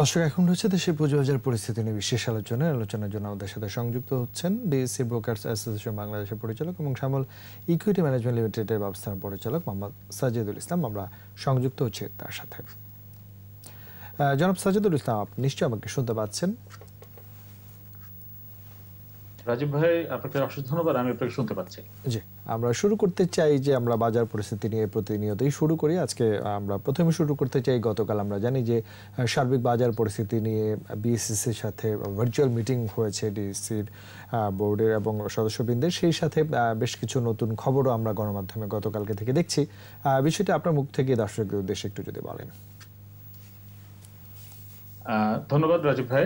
দর্শক এখন রয়েছে দেশে পুঁজিবাজার পরিস্থিতি নিয়ে বিশেষ আলোচনায় আলোচনার জন্য আমাদের সাথে সংযুক্ত হচ্ছেন ডিএসি ব্রোকার্স অ্যাসোসিয়েশন বাংলাদেশের পরিচালক এবং শ্যামল ইকুইটি ম্যানেজমেন্ট লিমিটেডের ব্যবস্থাপনা পরিচালক মোহাম্মদ সাজিদুল ইসলাম আমরা সংযুক্ত হচ্ছি তার সাথে জনাব সাজিদুল ইসলাম আপনি নিশ্চয়ই আমাকে শুনতে পাচ্ছেন রাজীব ভাই আপনাকে অসংখ্য ধন্যবাদ আমি আপনাকে শুনতে পাচ্ছি জি আমরা শুরু করতে চাই যে আমরা বাজার পরিস্থিতি নিয়ে প্রতিনিয়তই শুরু করি আজকে আমরা প্রথমে শুরু করতে চাই গতকাল আমরা জানি যে সার্বিক বাজার পরিস্থিতি নিয়ে বিএসসিসির সাথে ভার্চুয়াল মিটিং হয়েছে ডিসির বোর্ডের এবং সদস্যবৃন্দের সেই সাথে বেশ কিছু নতুন খবরও আমরা গণমাধ্যমে গতকালকে থেকে দেখছি বিষয়টা আপনার মুখ থেকে দর্শকদের উদ্দেশ্যে একটু যদি বলেন ধন্যবাদ রাজীব ভাই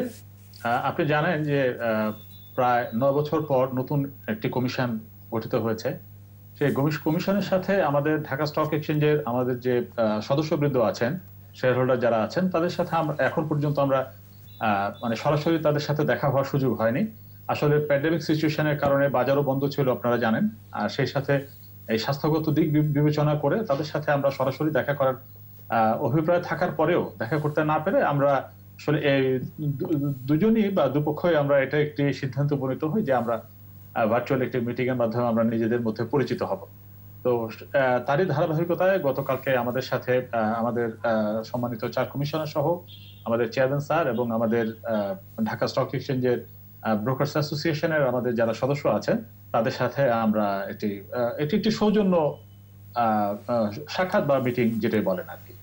আপনি জানেন যে প্রায় নয় বছর পর নতুন একটি কমিশন গঠিত হয়েছে সেই কমিশনের সাথে আমাদের ঢাকা স্টক এক্সচেঞ্জের আমাদের যে সদস্যবৃন্দ আছেন শেয়ার হোল্ডার যারা আছেন তাদের সাথে আমরা এখন পর্যন্ত আমরা মানে সরাসরি তাদের সাথে দেখা হওয়ার সুযোগ হয়নি আসলে প্যান্ডেমিক সিচুয়েশনের কারণে বাজারও বন্ধ ছিল আপনারা জানেন আর সেই সাথে এই স্বাস্থ্যগত দিক বিবেচনা করে তাদের সাথে আমরা সরাসরি দেখা করার অভিপ্রায় থাকার পরেও দেখা করতে না পেরে আমরা আসলে এই দুজনই বা দুপক্ষই আমরা এটা একটি সিদ্ধান্ত উপনীত হই যে আমরা ভার্চুয়াল একটি মিটিং এর মাধ্যমে আমরা নিজেদের মধ্যে পরিচিত হব তো তারই ধারাবাহিকতায় গতকালকে আমাদের সাথে আমাদের সম্মানিত চার কমিশনার সহ আমাদের চেয়ারম্যান স্যার এবং আমাদের ঢাকা স্টক এক্সচেঞ্জের ব্রোকার্স অ্যাসোসিয়েশনের আমাদের যারা সদস্য আছেন তাদের সাথে আমরা এটি এটি একটি সৌজন্য সাক্ষাৎ বা মিটিং যেটাই বলেন আর কি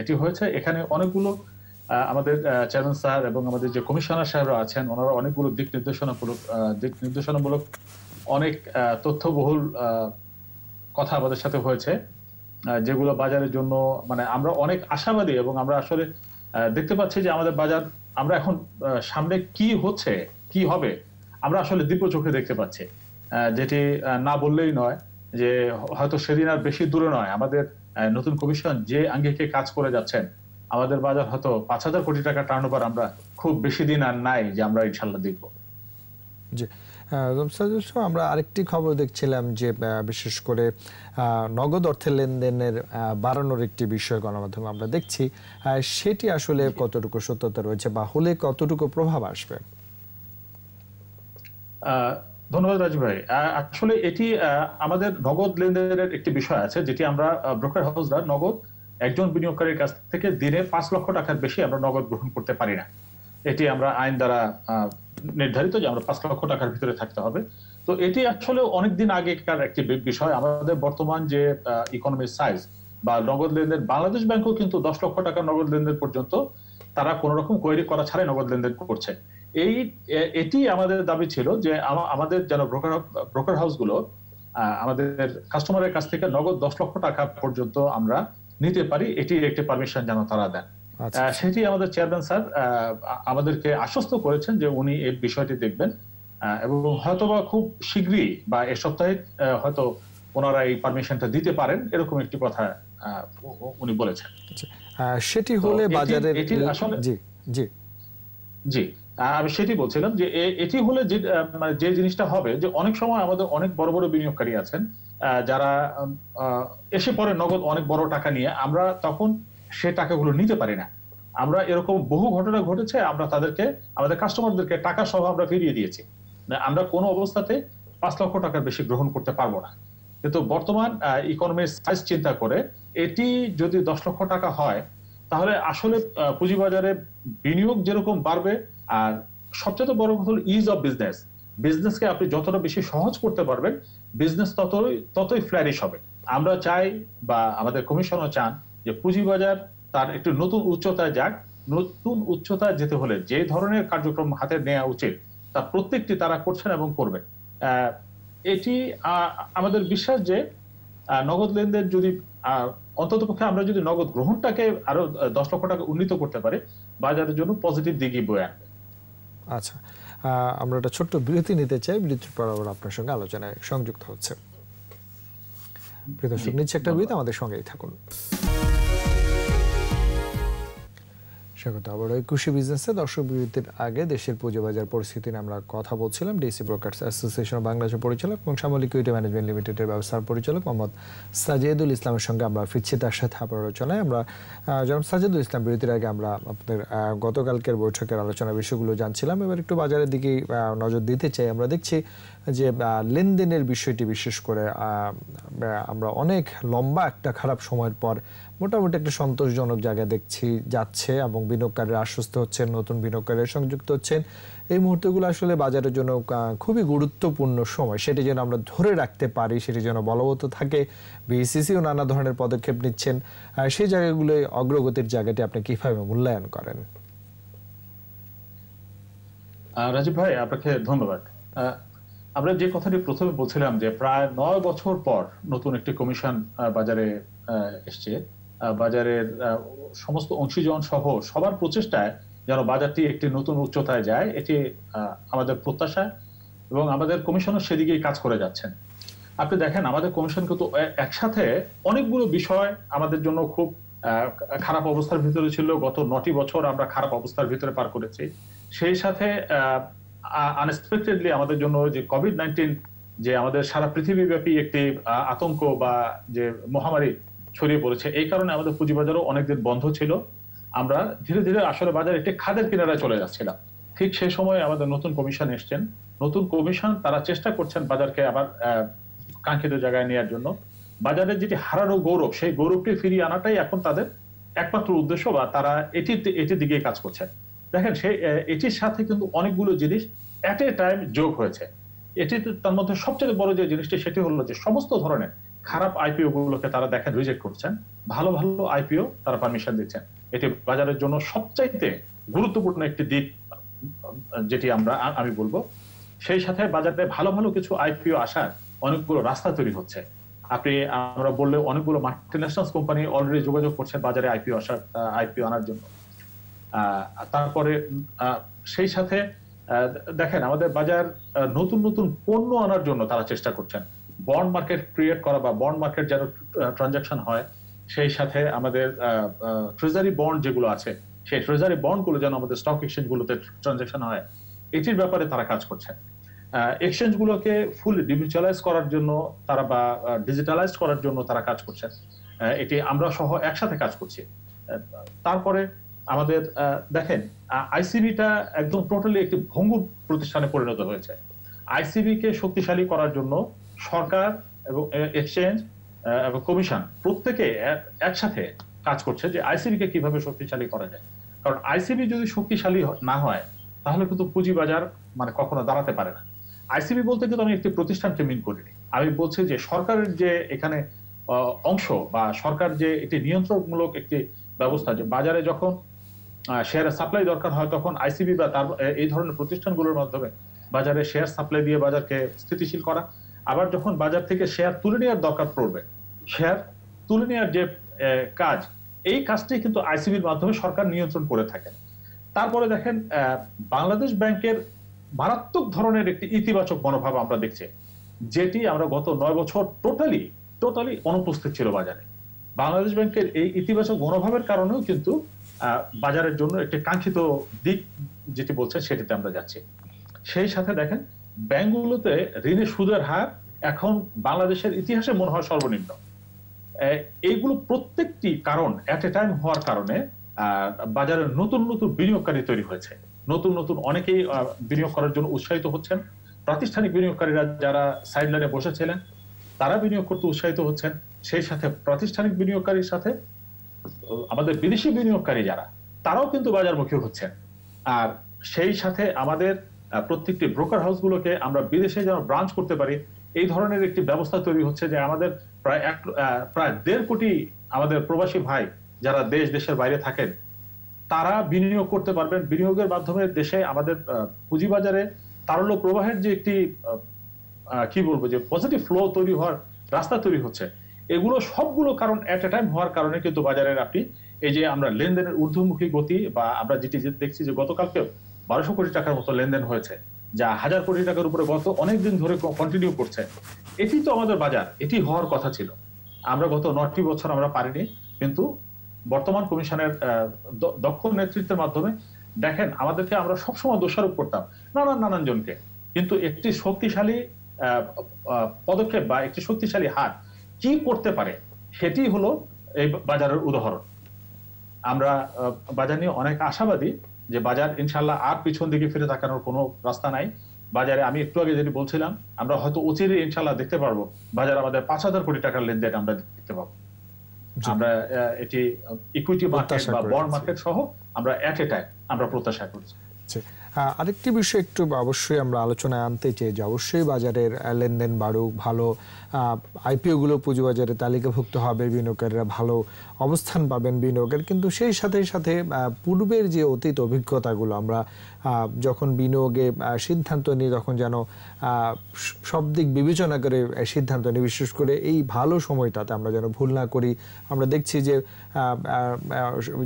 এটি হয়েছে এখানে অনেকগুলো আমাদের চেয়ারম্যান স্যার এবং আমাদের যে কমিশনার সাহেবরা আছেন ওনারা অনেকগুলো দিক নির্দেশনামূলক দিক নির্দেশনামূলক অনেক তথ্যবহুল কথা আমাদের সাথে হয়েছে যেগুলো বাজারের জন্য মানে আমরা অনেক আশাবাদী এবং আমরা আসলে দেখতে পাচ্ছি যে আমাদের বাজার আমরা এখন সামনে কি হচ্ছে কি হবে আমরা আসলে দিব্য চোখে দেখতে পাচ্ছি যেটি না বললেই নয় যে হয়তো সেদিন আর বেশি দূরে নয় আমাদের নতুন কমিশন যে আঙ্গিকে কাজ করে যাচ্ছেন আমাদের বাজার হয়তো পাঁচ হাজার কোটি টাকা টার্ন আমরা খুব বেশি দিন আর নাই যে আমরা ইনশাল্লাহ দেখব জি আমরা আরেকটি খবর দেখছিলাম যে বিশেষ করে নগদ অর্থের লেনদেনের বাড়ানোর একটি বিষয় গণমাধ্যমে আমরা দেখছি সেটি আসলে কতটুকু সত্যতা রয়েছে বা হলে কতটুকু প্রভাব আসবে ধন্যবাদ রাজু ভাই আসলে এটি আমাদের নগদ লেনদেনের একটি বিষয় আছে যেটি আমরা ব্রোকার হাউসরা নগদ একজন বিনিয়োগকারীর কাছ থেকে দিনে পাঁচ লক্ষ টাকার বেশি আমরা নগদ গ্রহণ করতে পারি না এটি আমরা আইন দ্বারা নির্ধারিত যে আমরা পাঁচ লক্ষ টাকার ভিতরে থাকতে হবে তো এটি আসলে অনেকদিন আগেকার একটি বিষয় আমাদের বর্তমান যে ইকোনমিক সাইজ বা নগদ লেনদেন বাংলাদেশ ব্যাংকও কিন্তু দশ লক্ষ টাকা নগদ লেনদেন পর্যন্ত তারা কোন রকম কোয়েরি করা ছাড়াই নগদ লেনদেন করছে এই এটি আমাদের দাবি ছিল যে আমাদের যেন ব্রোকার ব্রোকার হাউসগুলো আমাদের কাস্টমারের কাছ থেকে নগদ দশ লক্ষ টাকা পর্যন্ত আমরা নিতে পারি এটি একটি পারমিশন যেন তারা দেন আচ্ছা। সেটি আমাদের চেয়ারম্যান স্যার আমাদেরকে আশ্বস্ত করেছেন যে উনি এই বিষয়টি দেখবেন এবং হয়তো বা খুব শীঘ্রই বা এ সপ্তাহে হয়তো ওনারা এই পারমিশনটা দিতে পারেন এরকম একটি কথা উনি বলেছেন আচ্ছা। সেটি হলে বাজারের জি জি জি আমি সেটি বলছিলাম যে এটি হলে যে মানে যে জিনিসটা হবে যে অনেক সময় আমাদের অনেক বড় বড় বিনিয়োগকারী আছেন যারা এসে পরে নগদ অনেক বড় টাকা নিয়ে আমরা তখন সে টাকাগুলো নিতে পারি না আমরা এরকম বহু ঘটনা ঘটেছে আমরা তাদেরকে আমাদের কাস্টমারদেরকে টাকা সহ আমরা ফিরিয়ে দিয়েছি আমরা কোনো অবস্থাতে পাঁচ লক্ষ টাকার বেশি গ্রহণ করতে পারবো না কিন্তু বর্তমান ইকোনমির সাইজ চিন্তা করে এটি যদি দশ লক্ষ টাকা হয় তাহলে আসলে পুঁজিবাজারে বিনিয়োগ যেরকম বাড়বে আর সবচেয়ে বড় কথা হল ইজ অফ বিজনেস বিজনেসকে আপনি যতটা বেশি সহজ করতে পারবেন বিজনেস ততই ততই ফ্ল্যারিশ হবে আমরা চাই বা আমাদের কমিশনও চান যে পুঁজিবাজার তার একটি নতুন উচ্চতায় যাক নতুন উচ্চতায় যেতে হলে যে ধরনের কার্যক্রম হাতে নেওয়া উচিত তার প্রত্যেকটি তারা করছেন এবং করবেন এটি আমাদের বিশ্বাস যে নগদ লেনদেন যদি অন্তত পক্ষে আমরা যদি নগদ গ্রহণটাকে আরো দশ লক্ষ টাকা উন্নীত করতে পারি বাজারের জন্য পজিটিভ দিকই বয়ে আনবে আচ্ছা আমরা একটা ছোট্ট বিরতি নিতে চাই বিরতির পর আবার আপনার সঙ্গে আলোচনায় সংযুক্ত হচ্ছে প্রিয় দর্শক নিচ্ছে একটা বিরতি আমাদের সঙ্গেই থাকুন স্বাগত আবার একুশে বিজনেসে দর্শক বিরতির আগে দেশের পুঁজি বাজার পরিস্থিতি নিয়ে আমরা কথা বলছিলাম ডিসি ব্রোকার্স অ্যাসোসিয়েশন অফ বাংলাদেশের পরিচালক এবং সামল ইকুইটি ম্যানেজমেন্ট লিমিটেডের ব্যবস্থার পরিচালক মোহাম্মদ সাজেদুল ইসলামের সঙ্গে আমরা ফিরছি তার সাথে আবার আলোচনায় আমরা যেমন সাজেদুল ইসলাম বিরতির আগে আমরা আপনাদের গতকালকের বৈঠকের আলোচনা বিষয়গুলো জানছিলাম এবার একটু বাজারের দিকে নজর দিতে চাই আমরা দেখছি যে লেনদেনের বিষয়টি বিশেষ করে আমরা অনেক লম্বা একটা খারাপ সময়ের পর মোটামুটি একটা সন্তোষজনক জায়গা দেখছি যাচ্ছে এবং বিনিয়োগকারীর আশ্বস্ত হচ্ছেন নতুন বিনিয়োগকারীর সংযুক্ত হচ্ছেন এই মুহূর্তগুলো আসলে বাজারের জন্য খুবই গুরুত্বপূর্ণ সময় সেটি যেন আমরা ধরে রাখতে পারি সেটি যেন বলবৎ থাকে বিসিসিও নানা ধরনের পদক্ষেপ নিচ্ছেন সেই জায়গাগুলোয় অগ্রগতির জায়গাটি আপনি কিভাবে মূল্যায়ন করেন রাজীব ভাই আপনাকে ধন্যবাদ আমরা যে কথাটি প্রথমে বলছিলাম যে প্রায় নয় বছর পর নতুন একটি কমিশন বাজারে এসছে বাজারের সমস্ত অংশীজন সহ সবার প্রচেষ্টায় যেন বাজারটি একটি নতুন উচ্চতায় যায় এটি আমাদের প্রত্যাশা এবং আমাদের কমিশনও সেদিকেই কাজ করে যাচ্ছেন আপনি দেখেন আমাদের কমিশন কিন্তু একসাথে অনেকগুলো বিষয় আমাদের জন্য খুব খারাপ অবস্থার ভিতরে ছিল গত নটি বছর আমরা খারাপ অবস্থার ভিতরে পার করেছি সেই সাথে আনএক্সপেক্টেডলি আমাদের জন্য যে কোভিড নাইন্টিন যে আমাদের সারা পৃথিবীব্যাপী একটি আতঙ্ক বা যে মহামারী ছড়িয়ে পড়েছে এই কারণে আমাদের পুঁজিবাজারও অনেকদিন বন্ধ ছিল আমরা ধীরে ধীরে আসলে বাজার একটি খাদের কিনারায় চলে যাচ্ছিলাম ঠিক সেই সময় আমাদের নতুন কমিশন এসছেন নতুন কমিশন তারা চেষ্টা করছেন বাজারকে আবার কাঙ্ক্ষিত জায়গায় নেওয়ার জন্য বাজারের যেটি হারানো গৌরব সেই গৌরবটি ফিরিয়ে আনাটাই এখন তাদের একমাত্র উদ্দেশ্য বা তারা এটি এটি দিকে কাজ করছেন দেখেন সেই এটির সাথে কিন্তু অনেকগুলো জিনিস এট এ টাইম যোগ হয়েছে এটি তার মধ্যে সবচেয়ে বড় যে জিনিসটি সেটি হলো যে সমস্ত ধরনের খারাপ আইপিও গুলোকে তারা দেখেন রিজেক্ট করছেন ভালো ভালো আইপিও তারা পারমিশন দিচ্ছেন এটি বাজারের জন্য সবচাইতে গুরুত্বপূর্ণ একটি দিক যেটি আমরা আমি বলবো সেই সাথে বাজারে ভালো ভালো কিছু আইপিও আসার অনেকগুলো রাস্তা তৈরি হচ্ছে আপনি আমরা বললে অনেকগুলো মাল্টিন্যাশনাল কোম্পানি অলরেডি যোগাযোগ করছে বাজারে আইপিও আসার আইপিও আনার জন্য তারপরে সেই সাথে দেখেন আমাদের বাজার নতুন নতুন পণ্য আনার জন্য তারা চেষ্টা করছেন বন্ড মার্কেট ক্রিয়েট করা বা বন্ড মার্কেট যেন ট্রানজাকশন হয় সেই সাথে আমাদের ট্রেজারি বন্ড যেগুলো আছে সেই ট্রেজারি বন্ডগুলো যেন আমাদের স্টক গুলোতে ট্রানজাকশন হয় এটির ব্যাপারে তারা কাজ করছে এক্সচেঞ্জগুলোকে ফুল ডিজিটালাইজ করার জন্য তারা বা ডিজিটালাইজ করার জন্য তারা কাজ করছে এটি আমরা সহ একসাথে কাজ করছি তারপরে আমাদের দেখেন আইসিবিটা একদম টোটালি একটি ভঙ্গুর প্রতিষ্ঠানে পরিণত হয়েছে আইসিবি কে শক্তিশালী করার জন্য সরকার এবং এক্সচেঞ্জ এবং কমিশন প্রত্যেকে একসাথে কাজ করছে যে আইসিবিকে কিভাবে শক্তিশালী করা যায় কারণ আইসিবি যদি শক্তিশালী না হয় তাহলে কিন্তু পুঁজিবাজার মানে কখনো দাঁড়াতে পারে না আইসিবি বলতে কিন্তু আমি একটি প্রতিষ্ঠানকে মিন করিনি আমি বলছি যে সরকারের যে এখানে অংশ বা সরকার যে একটি নিয়ন্ত্রণমূলক একটি ব্যবস্থা যে বাজারে যখন শেয়ার সাপ্লাই দরকার হয় তখন আইসিবি বা তার এই ধরনের প্রতিষ্ঠানগুলোর মাধ্যমে বাজারে শেয়ার সাপ্লাই দিয়ে বাজারকে স্থিতিশীল করা আবার যখন বাজার থেকে শেয়ার তুলে নেওয়ার দরকার পড়বে শেয়ার তুলে নেওয়ার যে কাজ এই কাজটি কিন্তু আইসিবির মাধ্যমে সরকার নিয়ন্ত্রণ করে থাকেন তারপরে দেখেন বাংলাদেশ ব্যাংকের মারাত্মক ধরনের একটি ইতিবাচক মনোভাব আমরা দেখছি যেটি আমরা গত নয় বছর টোটালি টোটালি অনুপস্থিত ছিল বাজারে বাংলাদেশ ব্যাংকের এই ইতিবাচক মনোভাবের কারণেও কিন্তু বাজারের জন্য একটি কাঙ্ক্ষিত দিক যেটি বলছে সেটিতে আমরা যাচ্ছি সেই সাথে দেখেন ব্যাংকগুলোতে ঋণের সুদের হার এখন বাংলাদেশের ইতিহাসে মনে হয় সর্বনিম্ন এইগুলো প্রত্যেকটি কারণ অ্যাট এ টাইম হওয়ার কারণে বাজারে নতুন নতুন বিনিয়োগকারী তৈরি হয়েছে নতুন নতুন অনেকেই বিনিয়োগ করার জন্য উৎসাহিত হচ্ছেন প্রাতিষ্ঠানিক বিনিয়োগকারীরা যারা সাইডলাইনে বসেছিলেন তারা বিনিয়োগ করতে উৎসাহিত হচ্ছেন সেই সাথে প্রাতিষ্ঠানিক বিনিয়োগকারীর সাথে আমাদের বিদেশি বিনিয়োগকারী যারা তারাও কিন্তু বাজারমুখী হচ্ছেন আর সেই সাথে আমাদের প্রত্যেকটি ব্রোকার হাউসগুলোকে আমরা বিদেশে যেন ব্রাঞ্চ করতে পারি এই ধরনের একটি ব্যবস্থা তৈরি হচ্ছে যে আমাদের প্রায় এক প্রায় দেড় কোটি আমাদের প্রবাসী ভাই যারা দেশ দেশের বাইরে থাকেন তারা বিনিয়োগ করতে পারবেন বিনিয়োগের মাধ্যমে দেশে আমাদের পুঁজিবাজারে তারল্য প্রবাহের যে একটি কি বলবো যে পজিটিভ ফ্লো তৈরি হওয়ার রাস্তা তৈরি হচ্ছে এগুলো সবগুলো কারণ এট এ টাইম হওয়ার কারণে কিন্তু বাজারের আপনি এই যে আমরা লেনদেনের ঊর্ধ্বমুখী গতি বা আমরা যেটি দেখছি যে গতকালকে বারোশো কোটি টাকার মতো লেনদেন হয়েছে যা হাজার কোটি টাকার উপরে গত অনেকদিন ধরে কন্টিনিউ করছে এটি তো আমাদের বাজার এটি হওয়ার কথা ছিল আমরা গত নটি বছর আমরা পারিনি কিন্তু বর্তমান কমিশনের দক্ষ নেতৃত্বের মাধ্যমে দেখেন আমাদেরকে আমরা সবসময় দোষারোপ করতাম নানান নানান জনকে কিন্তু একটি শক্তিশালী পদক্ষেপ বা একটি শক্তিশালী হাত কি করতে পারে সেটি হলো এই বাজারের উদাহরণ আমরা বাজার নিয়ে অনেক আশাবাদী যে বাজার ইনশাল্লাহ আর পিছন দিকে ফিরে থাকানোর কোনো রাস্তা নাই বাজারে আমি একটু আগে যেটি বলছিলাম আমরা হয়তো অচিরে ইনশাল্লাহ দেখতে পারবো বাজার আমাদের পাঁচ হাজার কোটি টাকার লেনদেন আমরা দেখতে পাবো আমরা এটি ইকুইটি মার্কেট বা বন্ড মার্কেট সহ আমরা এট এ টাইম আমরা প্রত্যাশা করছি আরেকটি বিষয় একটু অবশ্যই আমরা আলোচনায় আনতে চাই যে অবশ্যই বাজারের লেনদেন বাড়ুক ভালো আইপিওগুলো পুঁজিবাজারে তালিকাভুক্ত হবে বিনিয়োগকারীরা ভালো অবস্থান পাবেন বিনিয়োগের কিন্তু সেই সাথে সাথে পূর্বের যে অতীত অভিজ্ঞতাগুলো আমরা যখন বিনিয়োগে সিদ্ধান্ত নিই তখন যেন সব দিক বিবেচনা করে সিদ্ধান্ত নিই বিশেষ করে এই ভালো সময়টাতে আমরা যেন ভুল না করি আমরা দেখছি যে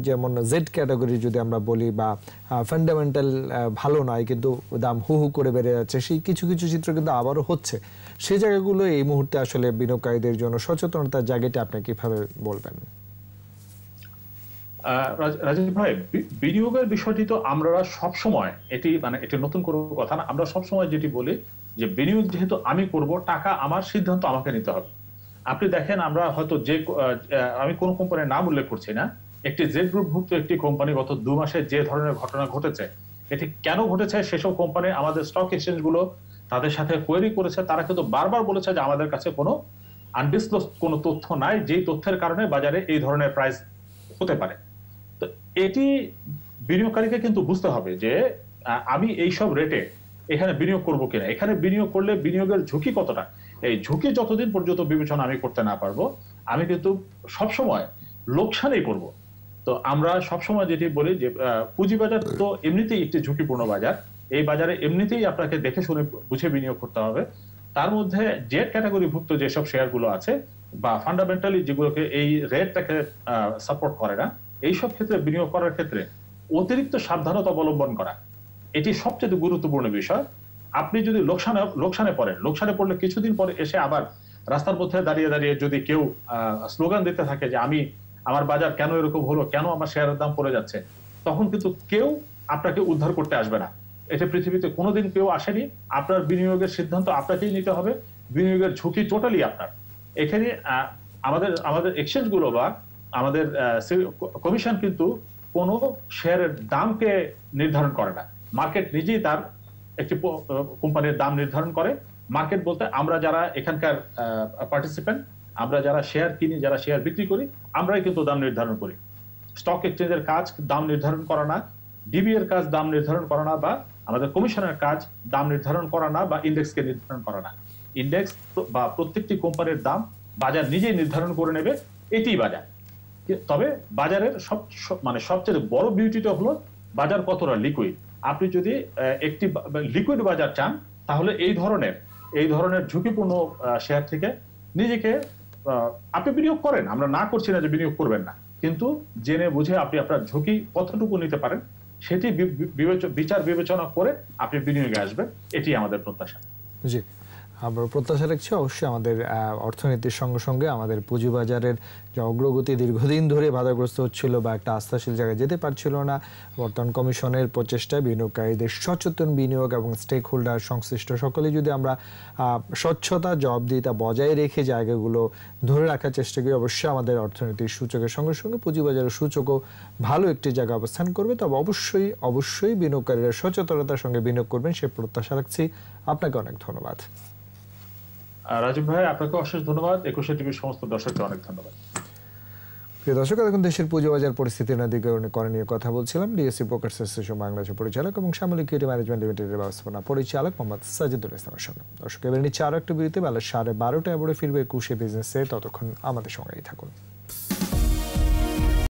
যেমন জেড ক্যাটাগরি যদি আমরা বলি বা ফান্ডামেন্টাল ভালো নয় কিন্তু দাম হু হু করে বেড়ে যাচ্ছে সেই কিছু কিছু চিত্র কিন্তু আবারও হচ্ছে সেই জায়গাগুলো এই মুহূর্তে আসলে বিনিয়োগকারীদের জন্য সচেতনতার জায়গাটা আপনি কিভাবে বলবেন রাজীব ভাই বিনিয়োগের বিষয়টি তো আমরা সব সময় এটি মানে এটি নতুন কোনো কথা না আমরা সবসময় যেটি বলি যে বিনিয়োগ যেহেতু আমি করব টাকা আমার সিদ্ধান্ত আমাকে নিতে হবে আপনি দেখেন আমরা হয়তো যে আমি কোন কোম্পানির নাম উল্লেখ করছি না একটি জেড গ্রুপভুক্ত একটি কোম্পানি গত দু মাসে যে ধরনের ঘটনা ঘটেছে এটি কেন ঘটেছে সেসব কোম্পানি আমাদের স্টক এক্সচেঞ্জগুলো তাদের সাথে কোয়েরি করেছে তারা কিন্তু বারবার বলেছে যে আমাদের কাছে কোনো আনডিসক্লোজ কোনো তথ্য নাই যেই তথ্যের কারণে বাজারে এই ধরনের প্রাইস হতে পারে তো এটি বিনিয়োগকারীকে কিন্তু বুঝতে হবে যে আমি এইসব রেটে এখানে বিনিয়োগ করবো কিনা এখানে বিনিয়োগ করলে বিনিয়োগের ঝুঁকি কতটা এই ঝুঁকি যতদিন পর্যন্ত বিবেচনা আমি করতে না পারবো আমি কিন্তু সবসময় লোকসানেই পড়বো তো আমরা সবসময় যেটি বলি যে পুঁজি বাজার তো এমনিতেই একটি ঝুঁকিপূর্ণ বাজার এই বাজারে এমনিতেই আপনাকে দেখে শুনে বুঝে বিনিয়োগ করতে হবে তার মধ্যে জেড ক্যাটাগরিভুক্ত যেসব শেয়ারগুলো আছে বা ফান্ডামেন্টালি যেগুলোকে এই রেটটাকে সাপোর্ট করে না এইসব ক্ষেত্রে বিনিয়োগ করার ক্ষেত্রে অতিরিক্ত সাবধানতা অবলম্বন করা এটি সবচেয়ে গুরুত্বপূর্ণ বিষয় আপনি যদি লোকসানে লোকসানে পড়েন লোকসানে পড়লে কিছুদিন পরে এসে আবার রাস্তার পথে দাঁড়িয়ে দাঁড়িয়ে যদি কেউ স্লোগান দিতে থাকে যে আমি আমার বাজার কেন এরকম হলো কেন আমার শেয়ারের দাম পড়ে যাচ্ছে তখন কিন্তু কেউ আপনাকে উদ্ধার করতে আসবে না এটা পৃথিবীতে কোনোদিন কেউ আসেনি আপনার বিনিয়োগের সিদ্ধান্ত আপনাকেই নিতে হবে বিনিয়োগের ঝুঁকি টোটালি আপনার এখানে আমাদের আমাদের এক্সচেঞ্জগুলো বা আমাদের কমিশন কিন্তু কোনো শেয়ারের দামকে নির্ধারণ করে না মার্কেট নিজেই তার একটি কোম্পানির দাম নির্ধারণ করে মার্কেট বলতে আমরা যারা এখানকার পার্টিসিপেন্ট আমরা যারা শেয়ার কিনি যারা শেয়ার বিক্রি করি আমরাই কিন্তু দাম নির্ধারণ করি স্টক এক্সচেঞ্জের কাজ দাম নির্ধারণ করা না ডিবি এর কাজ দাম নির্ধারণ করা না বা আমাদের কমিশনের কাজ দাম নির্ধারণ করা না বা ইন্ডেক্সকে নির্ধারণ করা না ইন্ডেক্স বা প্রত্যেকটি কোম্পানির দাম বাজার নিজেই নির্ধারণ করে নেবে এটি বাজার তবে বাজারের সব মানে সবচেয়ে বড় বিউটিটা হলো বাজার কতটা লিকুইড আপনি যদি একটি লিকুইড বাজার চান তাহলে এই ধরনের এই ধরনের ঝুঁকিপূর্ণ শেয়ার থেকে নিজেকে আপনি বিনিয়োগ করেন আমরা না করছি না যে বিনিয়োগ করবেন না কিন্তু জেনে বুঝে আপনি আপনার ঝুঁকি কতটুকু নিতে পারেন সেটি বিচার বিবেচনা করে আপনি বিনিয়োগে আসবেন এটি আমাদের প্রত্যাশা জি আবার প্রত্যাশা রাখছি অবশ্যই আমাদের অর্থনীতির সঙ্গে সঙ্গে আমাদের পুঁজিবাজারের যে অগ্রগতি দীর্ঘদিন ধরে বাধাগ্রস্ত হচ্ছিল বা একটা আস্থাশীল জায়গায় যেতে পারছিল না বর্তমান কমিশনের প্রচেষ্টায় বিনিয়োগকারীদের সচেতন বিনিয়োগ এবং স্টেক হোল্ডার সংশ্লিষ্ট সকলে যদি আমরা স্বচ্ছতা জবাবদিহিতা বজায় রেখে জায়গাগুলো ধরে রাখার চেষ্টা করি অবশ্যই আমাদের অর্থনীতির সূচকের সঙ্গে সঙ্গে পুঁজিবাজারের সূচকও ভালো একটি জায়গায় অবস্থান করবে তবে অবশ্যই অবশ্যই বিনিয়োগকারীরা সচেতনতার সঙ্গে বিনিয়োগ করবেন সে প্রত্যাশা রাখছি আপনাকে অনেক ধন্যবাদ রাজীব ভাই আপনাকে অশেষ ধন্যবাদ একুশে টিভির সমস্ত দর্শককে অনেক ধন্যবাদ প্রিয় দর্শক এখন দেশের পুজো বাজার পরিস্থিতির করে নিয়ে কথা বলছিলাম ডিএসসি পোকার অ্যাসোসিয়েশন বাংলাদেশের পরিচালক এবং সামরিক কিউটি ম্যানেজমেন্ট লিমিটেডের ব্যবস্থাপনা পরিচালক মোহাম্মদ সাজিদুল ইসলামের সঙ্গে দর্শক এবার নিচ্ছে আরও একটু বিরতি বেলা সাড়ে বারোটায় আবার ফিরবে একুশে বিজনেসে ততক্ষণ আমাদের সঙ্গেই থাকুন